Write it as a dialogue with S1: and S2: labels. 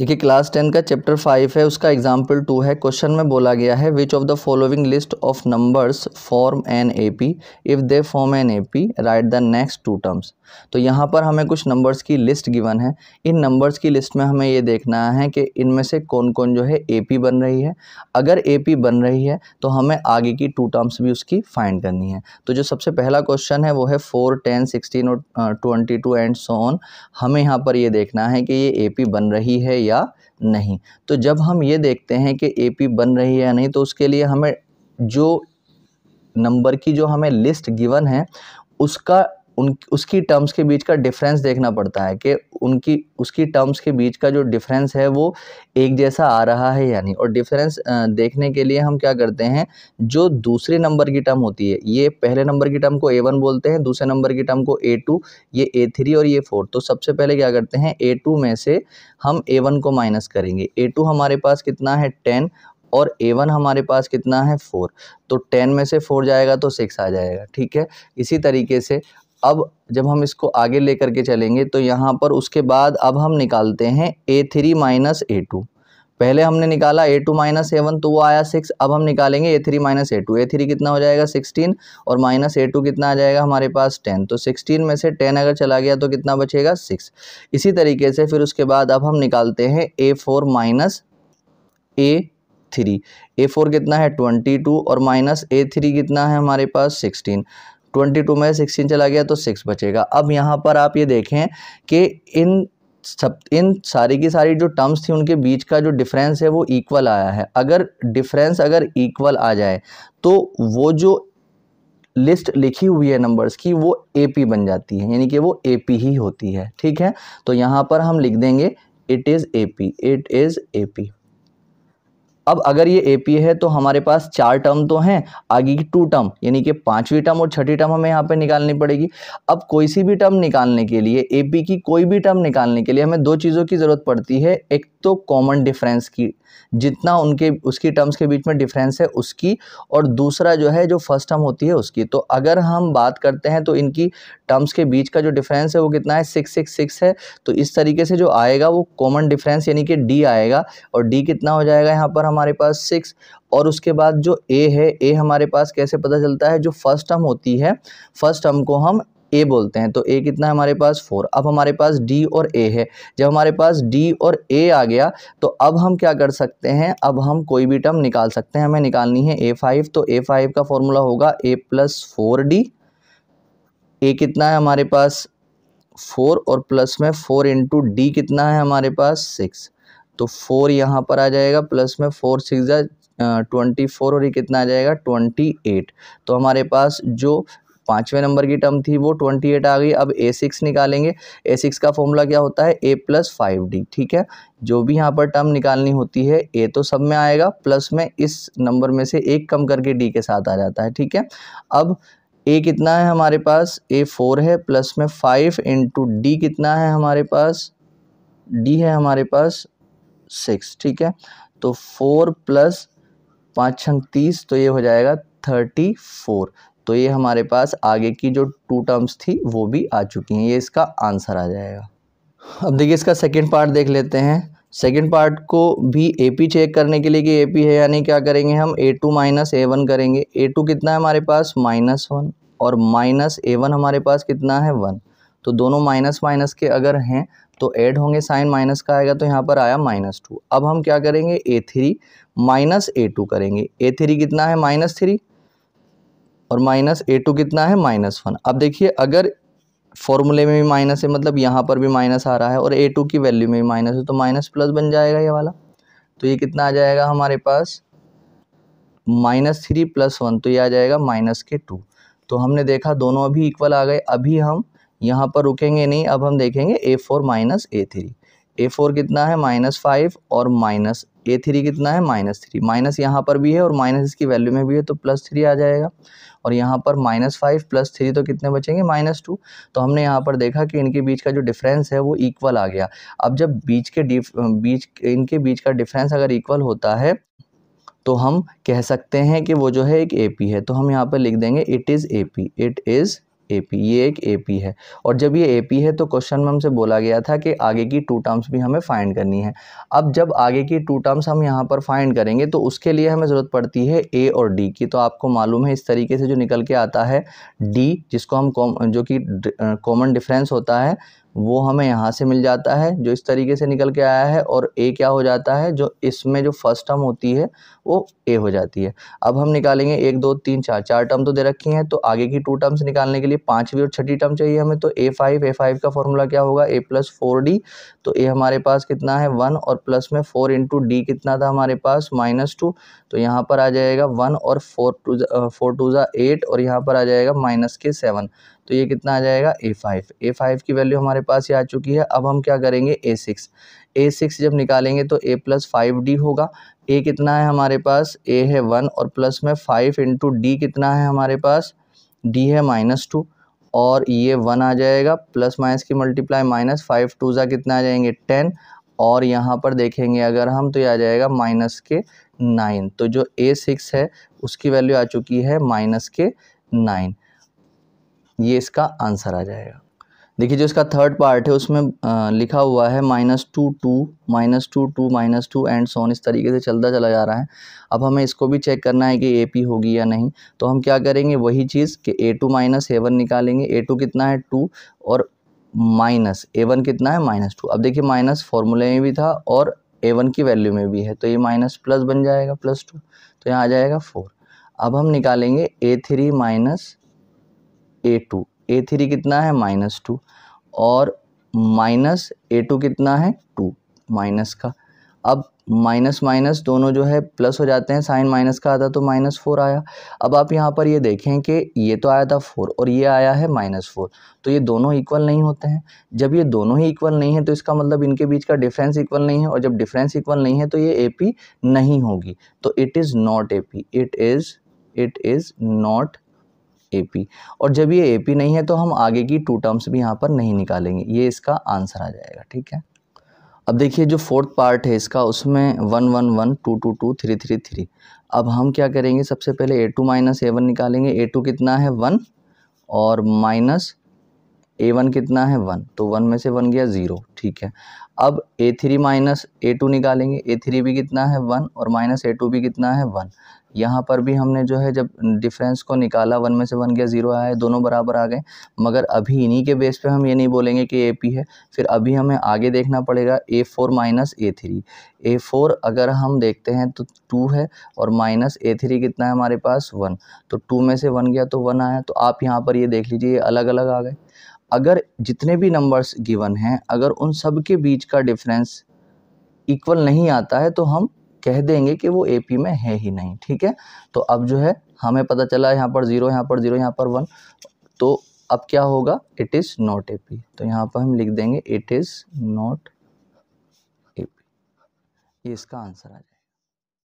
S1: देखिए class ten का chapter five है उसका एग्जाम्पल टू है क्वेश्चन में बोला गया है which of the following list of numbers form an A P if they form an A P write the next two terms तो यहाँ पर हमें कुछ नंबर्स की लिस्ट गिवन है इन नंबर्स की लिस्ट में हमें ये देखना है कि इनमें से कौन कौन जो है ए पी बन रही है अगर ए पी बन रही है तो हमें आगे की टू टर्म्स भी उसकी फाइंड करनी है तो जो सबसे पहला क्वेश्चन है वो है फोर टेन सिक्सटीन और twenty two and so on हमें यहाँ पर ये देखना है कि ये ए पी बन रही है या नहीं तो जब हम ये देखते हैं कि एपी बन रही है या नहीं तो उसके लिए हमें जो नंबर की जो हमें लिस्ट गिवन है उसका उन उसकी टर्म्स के बीच का डिफरेंस देखना पड़ता है कि उनकी उसकी टर्म्स के बीच का जो डिफरेंस है वो एक जैसा आ रहा है यानी और डिफरेंस देखने के लिए हम क्या करते हैं जो दूसरे नंबर की टर्म होती है ये पहले नंबर की टर्म को ए वन बोलते हैं दूसरे नंबर की टर्म को ए टू ये ए थ्री और ये फोर तो सबसे पहले क्या करते हैं ए टू में से हम ए वन को माइनस करेंगे ए टू हमारे पास कितना है टेन और ए वन हमारे पास कितना है फोर तो टेन में से फोर जाएगा तो सिक्स आ जाएगा ठीक है इसी तरीके से अब जब हम इसको आगे ले करके चलेंगे तो यहाँ पर उसके बाद अब हम निकालते हैं a three minus a two पहले हमने निकाला ए टू माइनस सेवन तो वो आया सिक्स अब हम निकालेंगे a three minus a two a three कितना हो जाएगा सिक्सटीन और माइनस ए टू कितना आ जाएगा हमारे पास टेन तो सिक्सटीन में से टेन अगर चला गया तो कितना बचेगा सिक्स इसी तरीके से फिर उसके बाद अब हम निकालते हैं a four minus A three A four कितना है ट्वेंटी टू और माइनस ए थ्री कितना है हमारे पास सिक्सटीन ट्वेंटी टू में सिक्सटीन चला गया तो सिक्स बचेगा अब यहाँ पर आप ये देखें कि इन सब इन सारी की सारी जो टर्म्स थी उनके बीच का जो डिफरेंस है वो इक्वल आया है अगर डिफरेंस अगर इक्वल आ जाए तो वो जो लिस्ट लिखी हुई है नंबर्स की वो पी बन जाती है यानी कि वो पी ही होती है ठीक है तो यहाँ पर हम लिख देंगे it is A P it is A P अब अगर ये ए है तो हमारे पास चार टर्म तो हैं आगे की टू टर्म यानी कि पांचवी टर्म और छठी टर्म हमें यहाँ पे निकालनी पड़ेगी अब कोई सी भी टर्म निकालने के लिए ए की कोई भी टर्म निकालने के लिए हमें दो चीज़ों की ज़रूरत पड़ती है एक तो कॉमन डिफरेंस की जितना उनके उसकी टर्म्स के बीच में डिफरेंस है उसकी और दूसरा जो है जो फर्स्ट टर्म होती है उसकी तो अगर हम बात करते हैं तो इनकी टर्म्स के बीच का जो डिफरेंस है वो कितना है सिक्स सिक्स सिक्स है तो इस तरीके से जो आएगा वो कॉमन डिफरेंस यानी कि डी आएगा और डी कितना हो जाएगा यहाँ पर हमारे पास सिक्स और उसके बाद जो ए है ए हमारे पास कैसे पता चलता है जो फर्स्ट टर्म होती है फर्स्ट टर्म को हम ए बोलते हैं तो ए कितना है हमारे पास फोर अब हमारे पास डी और ए है जब हमारे पास डी और ए आ गया तो अब हम क्या कर सकते हैं अब हम कोई भी टर्म निकाल सकते हैं हमें निकालनी है ए फाइव तो ए फाइव का फॉर्मूला होगा a plus four d a कितना है हमारे पास फोर और प्लस में फोर इंटू डी कितना है हमारे पास सिक्स तो फोर यहाँ पर आ जाएगा प्लस में फोर सिक्स ट्वेंटी फोर और ये कितना आ जाएगा ट्वेंटी एट तो हमारे पास जो पाँचवें नंबर की टर्म थी वो ट्वेंटी एट आ गई अब ए सिक्स निकालेंगे ए सिक्स का फॉर्मूला क्या होता है ए प्लस फाइव डी ठीक है जो भी यहाँ पर टर्म निकालनी होती है ए तो सब में आएगा प्लस में इस नंबर में से एक कम करके डी के साथ आ जाता है ठीक है अब ए कितना है हमारे पास ए फोर है प्लस में फाइव इंटू डी कितना है हमारे पास डी है हमारे पास सिक्स ठीक है तो फोर प्लस पाँच छंग तीस तो ये हो जाएगा थर्टी फोर तो ये हमारे पास आगे की जो टू टर्म्स थी वो भी आ चुकी हैं ये इसका आंसर आ जाएगा अब देखिए इसका सेकेंड पार्ट देख लेते हैं सेकेंड पार्ट को भी ए पी चेक करने के लिए कि ए पी है यानी क्या करेंगे हम a two minus a one करेंगे ए टू कितना है हमारे पास माइनस वन और माइनस ए वन हमारे पास कितना है वन तो दोनों माइनस माइनस के अगर हैं तो ऐड होंगे साइन माइनस का आएगा तो यहाँ पर आया माइनस टू अब हम क्या करेंगे a three minus a two करेंगे ए थ्री कितना है माइनस थ्री और माइनस ए टू कितना है माइनस वन अब देखिए अगर फॉर्मूले में भी माइनस है मतलब यहाँ पर भी माइनस आ रहा है और ए टू की वैल्यू में भी माइनस है तो माइनस प्लस बन जाएगा ये वाला तो ये कितना आ जाएगा हमारे पास माइनस थ्री प्लस वन तो ये आ जाएगा माइनस के टू तो हमने देखा दोनों अभी इक्वल आ गए अभी हम यहाँ पर रुकेंगे नहीं अब हम देखेंगे a four minus A three A four कितना है माइनस फाइव और माइनस ए थ्री कितना है माइनस थ्री माइनस यहाँ पर भी है और माइनस इसकी वैल्यू में भी है तो प्लस थ्री आ जाएगा और यहाँ पर माइनस फाइव प्लस थ्री तो कितने बचेंगे माइनस टू तो हमने यहाँ पर देखा कि इनके बीच का जो डिफरेंस है वो इक्वल आ गया अब जब बीच के बीच इनके बीच का डिफरेंस अगर इक्वल होता है तो हम कह सकते हैं कि वो जो है एक ए पी है तो हम यहाँ पर लिख देंगे it is A P it is A P ये एक ए पी है और जब ये ए पी है तो क्वेश्चन में हमसे बोला गया था कि आगे की टू टर्म्स भी हमें फाइंड करनी है अब जब आगे की टू टर्म्स हम यहाँ पर फाइंड करेंगे तो उसके लिए हमें ज़रूरत पड़ती है ए और डी की तो आपको मालूम है इस तरीके से जो निकल के आता है डी जिसको हम कॉम जो कि कॉमन डिफरेंस होता है वो हमें यहाँ से मिल जाता है जो इस तरीके से निकल के आया है और ए क्या हो जाता है जो इसमें जो फर्स्ट टर्म होती है वो ए हो जाती है अब हम निकालेंगे एक दो तीन चार चार टर्म तो दे रखी हैं तो आगे की टू टर्म्स निकालने के लिए पाँचवीं और छठी टर्म चाहिए हमें तो ए फाइव ए फाइव का फॉर्मूला क्या होगा ए प्लस फोर डी तो ए हमारे पास कितना है वन और प्लस में फोर इंटू डी कितना था हमारे पास माइनस टू तो यहाँ पर आ जाएगा वन और फोर टू फोर टू ज़ा एट और यहाँ पर आ जाएगा माइनस के सेवन तो ये कितना आ जाएगा ए फाइव ए फाइव की वैल्यू हमारे पास ये आ चुकी है अब हम क्या करेंगे ए सिक्स ए सिक्स जब निकालेंगे तो ए प्लस फाइव डी होगा ए कितना है हमारे पास ए है वन और प्लस में फाइव इंटू डी कितना है हमारे पास डी है माइनस टू और ये वन आ जाएगा प्लस माइनस की मल्टीप्लाई माइनस फाइव टू ज़ा कितना आ जाएंगे टेन और यहाँ पर देखेंगे अगर हम तो ये आ जाएगा माइनस के नाइन तो जो ए सिक्स है उसकी वैल्यू आ चुकी है माइनस के नाइन ये इसका आंसर आ जाएगा देखिए जो इसका थर्ड पार्ट है उसमें आ, लिखा हुआ है minus two two minus two two minus two and so on इस तरीके से चलता चला जा रहा है अब हमें इसको भी चेक करना है कि ए पी होगी या नहीं तो हम क्या करेंगे वही चीज़ कि a two minus a one निकालेंगे ए टू कितना है टू और माइनस ए वन कितना है माइनस टू अब देखिए माइनस फॉर्मूले में भी था और ए वन की वैल्यू में भी है तो ये माइनस प्लस बन जाएगा प्लस टू तो यहाँ आ जाएगा फोर अब हम निकालेंगे a three minus a two a three कितना है माइनस टू और माइनस ए टू कितना है टू माइनस का अब माइनस माइनस दोनों जो है प्लस हो जाते हैं साइन माइनस का आता तो माइनस फोर आया अब आप यहाँ पर ये देखें कि ये तो आया था फोर और ये आया है माइनस फोर तो ये दोनों इक्वल नहीं होते हैं जब ये दोनों ही इक्वल नहीं है तो इसका मतलब इनके बीच का डिफरेंस इक्वल नहीं है और जब डिफरेंस इक्वल नहीं है तो ये ए पी नहीं होगी तो it is not A P it is it is not AP और जब ये एपी नहीं है तो हम आगे की टू टर्म्स भी यहाँ पर नहीं निकालेंगे ये इसका आंसर आ जाएगा ठीक है अब देखिए जो फोर्थ पार्ट है इसका उसमें one one one two two two three three three अब हम क्या करेंगे सबसे पहले a two minus a one निकालेंगे ए टू कितना है वन और माइनस ए वन कितना है वन तो वन में से वन गया ज़ीरो ठीक है अब a three minus a two निकालेंगे ए थ्री भी कितना है वन और माइनस ए टू भी कितना है वन यहाँ पर भी हमने जो है जब डिफरेंस को निकाला वन में से वन गया ज़ीरो आया है दोनों बराबर आ गए मगर अभी इन्हीं के बेस पे हम ये नहीं बोलेंगे कि ए पी है फिर अभी हमें आगे देखना पड़ेगा A four minus A three A four अगर हम देखते हैं तो टू है और माइनस ए थ्री कितना है हमारे पास वन तो टू में से वन गया तो वन आया तो आप यहाँ पर ये देख लीजिए ये अलग अलग आ गए अगर जितने भी नंबर्स गिवन हैं अगर उन सब के बीच का डिफरेंस इक्वल नहीं आता है तो हम कह देंगे कि वो ए पी में है ही नहीं ठीक है तो अब जो है हमें पता चला यहाँ पर ज़ीरो यहाँ पर ज़ीरो यहाँ पर वन तो अब क्या होगा it is not A P तो यहाँ पर हम लिख देंगे it is not A P ये इसका आंसर आ जाएगा